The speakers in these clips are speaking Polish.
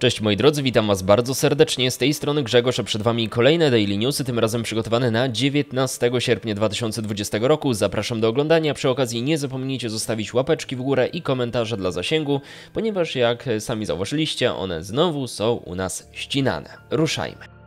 Cześć moi drodzy, witam Was bardzo serdecznie. Z tej strony Grzegorz, a przed Wami kolejne Daily Newsy, tym razem przygotowane na 19 sierpnia 2020 roku. Zapraszam do oglądania. Przy okazji nie zapomnijcie zostawić łapeczki w górę i komentarze dla zasięgu, ponieważ jak sami zauważyliście, one znowu są u nas ścinane. Ruszajmy.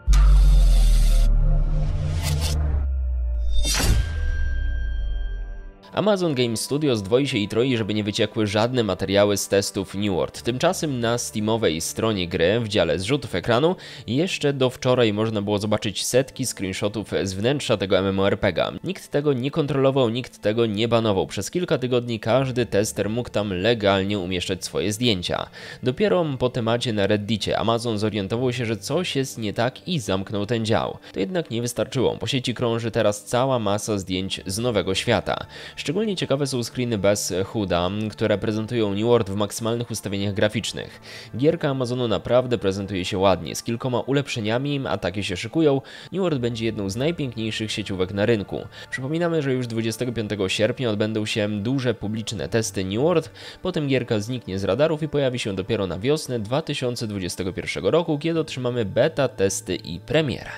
Amazon Game Studios dwoi się i troi, żeby nie wyciekły żadne materiały z testów New World. Tymczasem na Steamowej stronie gry w dziale zrzutów ekranu jeszcze do wczoraj można było zobaczyć setki screenshotów z wnętrza tego MMORPG'a. Nikt tego nie kontrolował, nikt tego nie banował. Przez kilka tygodni każdy tester mógł tam legalnie umieszczać swoje zdjęcia. Dopiero po temacie na Reddicie Amazon zorientował się, że coś jest nie tak i zamknął ten dział. To jednak nie wystarczyło. Po sieci krąży teraz cała masa zdjęć z nowego świata. Szczególnie ciekawe są screeny bez HUDa, które prezentują New World w maksymalnych ustawieniach graficznych. Gierka Amazonu naprawdę prezentuje się ładnie, z kilkoma ulepszeniami, a takie się szykują, New World będzie jedną z najpiękniejszych sieciówek na rynku. Przypominamy, że już 25 sierpnia odbędą się duże publiczne testy New World, potem gierka zniknie z radarów i pojawi się dopiero na wiosnę 2021 roku, kiedy otrzymamy beta, testy i premierę.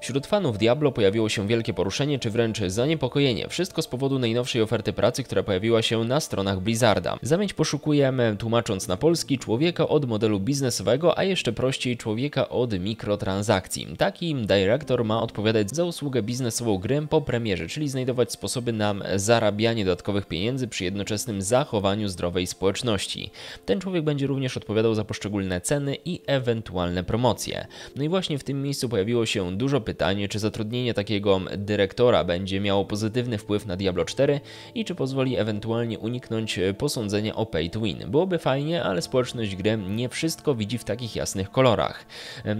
Wśród fanów Diablo pojawiło się wielkie poruszenie czy wręcz zaniepokojenie, wszystko z powodu najnowszej oferty pracy, która pojawiła się na stronach Blizzarda. Zamieć poszukujemy, tłumacząc na polski, człowieka od modelu biznesowego, a jeszcze prościej człowieka od mikrotransakcji. Taki dyrektor ma odpowiadać za usługę biznesową gry po premierze, czyli znajdować sposoby na zarabianie dodatkowych pieniędzy przy jednoczesnym zachowaniu zdrowej społeczności. Ten człowiek będzie również odpowiadał za poszczególne ceny i ewentualne promocje. No i właśnie w tym miejscu pojawiło się dużo pytań, pytanie, czy zatrudnienie takiego dyrektora będzie miało pozytywny wpływ na Diablo 4 i czy pozwoli ewentualnie uniknąć e, posądzenia o pay to win. Byłoby fajnie, ale społeczność gry nie wszystko widzi w takich jasnych kolorach.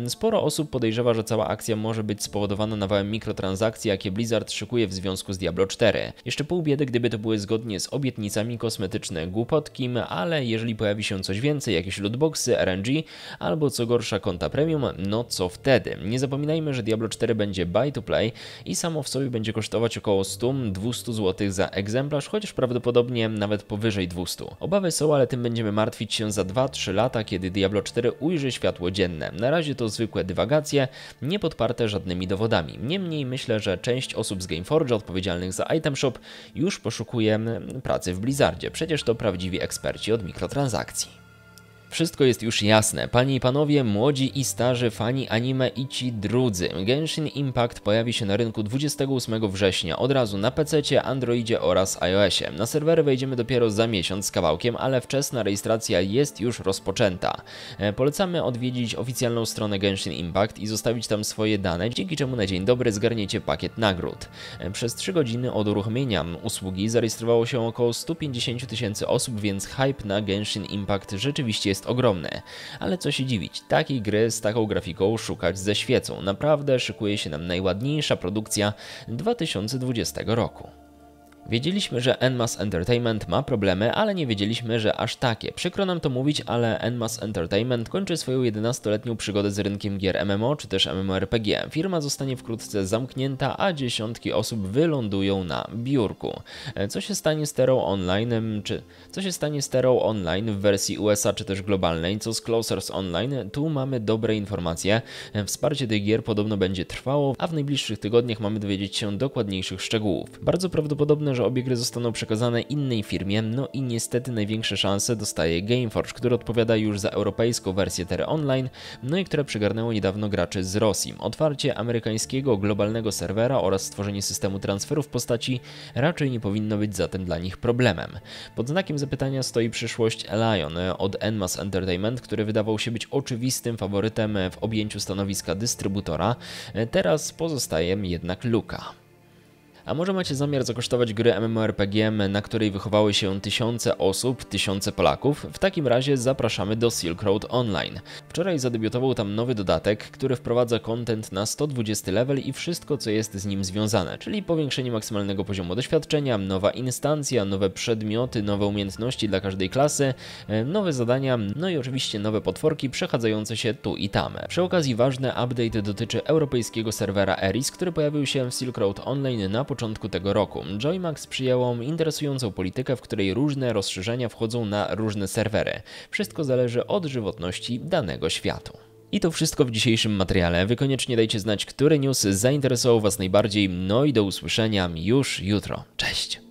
Sporo osób podejrzewa, że cała akcja może być spowodowana nawałem mikrotransakcji, jakie Blizzard szykuje w związku z Diablo 4. Jeszcze pół biedy, gdyby to były zgodnie z obietnicami kosmetyczne głupotki, ale jeżeli pojawi się coś więcej, jakieś lootboxy, RNG albo co gorsza konta premium, no co wtedy? Nie zapominajmy, że Diablo 4 będzie buy to play i samo w sobie będzie kosztować około 100-200 zł za egzemplarz, chociaż prawdopodobnie nawet powyżej 200. Obawy są, ale tym będziemy martwić się za 2-3 lata, kiedy Diablo 4 ujrzy światło dzienne. Na razie to zwykłe dywagacje, nie podparte żadnymi dowodami. Niemniej myślę, że część osób z Gameforge odpowiedzialnych za item shop już poszukuje pracy w Blizzardzie. Przecież to prawdziwi eksperci od mikrotransakcji. Wszystko jest już jasne. Panie i panowie, młodzi i starzy fani anime i ci drudzy. Genshin Impact pojawi się na rynku 28 września, od razu na PC, Androidzie oraz iOSie. Na serwery wejdziemy dopiero za miesiąc z kawałkiem, ale wczesna rejestracja jest już rozpoczęta. E, polecamy odwiedzić oficjalną stronę Genshin Impact i zostawić tam swoje dane, dzięki czemu na dzień dobry zgarniecie pakiet nagród. E, przez 3 godziny od uruchomienia usługi zarejestrowało się około 150 tysięcy osób, więc hype na Genshin Impact rzeczywiście jest jest ogromne. Ale co się dziwić, takiej gry z taką grafiką szukać ze świecą. Naprawdę szykuje się nam najładniejsza produkcja 2020 roku. Wiedzieliśmy, że Enmas Entertainment ma problemy, ale nie wiedzieliśmy, że aż takie. Przykro nam to mówić, ale Enmas Entertainment kończy swoją 11-letnią przygodę z rynkiem gier MMO czy też MMORPG. Firma zostanie wkrótce zamknięta, a dziesiątki osób wylądują na biurku. E, co się stanie z terą online, czy co się stanie z terą online w wersji USA czy też globalnej? Co z Closers Online? Tu mamy dobre informacje. E, wsparcie tych gier podobno będzie trwało, a w najbliższych tygodniach mamy dowiedzieć się dokładniejszych szczegółów. Bardzo prawdopodobne, że że obie gry zostaną przekazane innej firmie, no i niestety największe szanse dostaje Gameforge, który odpowiada już za europejską wersję Terra Online, no i które przygarnęło niedawno graczy z Rosji. Otwarcie amerykańskiego globalnego serwera oraz stworzenie systemu transferu w postaci raczej nie powinno być zatem dla nich problemem. Pod znakiem zapytania stoi przyszłość Lion od Enmas Entertainment, który wydawał się być oczywistym faworytem w objęciu stanowiska dystrybutora, teraz pozostaje jednak luka. A może macie zamiar zakosztować gry MMORPG, na której wychowały się tysiące osób, tysiące Polaków? W takim razie zapraszamy do Silk Road Online. Wczoraj zadebiutował tam nowy dodatek, który wprowadza content na 120 level i wszystko co jest z nim związane, czyli powiększenie maksymalnego poziomu doświadczenia, nowa instancja, nowe przedmioty, nowe umiejętności dla każdej klasy, e, nowe zadania, no i oczywiście nowe potworki przechadzające się tu i tam. Przy okazji ważny update dotyczy europejskiego serwera Eris, który pojawił się w Silk Road Online na początku początku tego roku. Joymax przyjęło interesującą politykę, w której różne rozszerzenia wchodzą na różne serwery. Wszystko zależy od żywotności danego światu. I to wszystko w dzisiejszym materiale. Wy koniecznie dajcie znać, który news zainteresował Was najbardziej. No i do usłyszenia już jutro. Cześć!